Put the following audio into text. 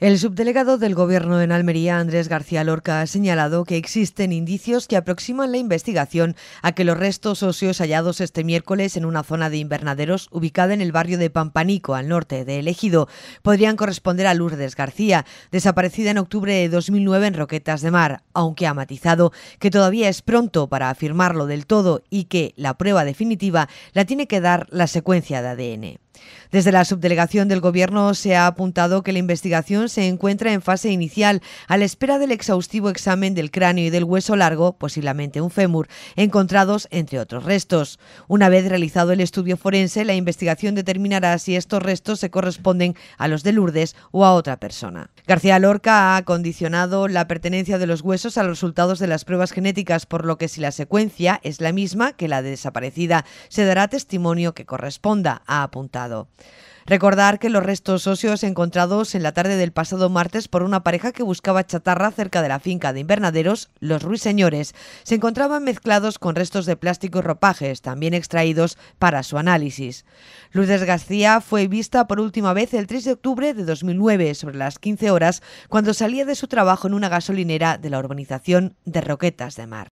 El subdelegado del Gobierno en Almería, Andrés García Lorca, ha señalado que existen indicios que aproximan la investigación a que los restos óseos hallados este miércoles en una zona de invernaderos ubicada en el barrio de Pampanico, al norte de Ejido, podrían corresponder a Lourdes García, desaparecida en octubre de 2009 en Roquetas de Mar, aunque ha matizado que todavía es pronto para afirmarlo del todo y que la prueba definitiva la tiene que dar la secuencia de ADN. Desde la subdelegación del Gobierno se ha apuntado que la investigación se encuentra en fase inicial, a la espera del exhaustivo examen del cráneo y del hueso largo, posiblemente un fémur, encontrados entre otros restos. Una vez realizado el estudio forense, la investigación determinará si estos restos se corresponden a los de Lourdes o a otra persona. García Lorca ha condicionado la pertenencia de los huesos a los resultados de las pruebas genéticas, por lo que si la secuencia es la misma que la de desaparecida, se dará testimonio que corresponda, ha apuntado. Recordar que los restos óseos encontrados en la tarde del pasado martes por una pareja que buscaba chatarra cerca de la finca de invernaderos, los ruiseñores, se encontraban mezclados con restos de plástico y ropajes, también extraídos para su análisis. Lourdes García fue vista por última vez el 3 de octubre de 2009, sobre las 15 horas, cuando salía de su trabajo en una gasolinera de la urbanización de Roquetas de Mar.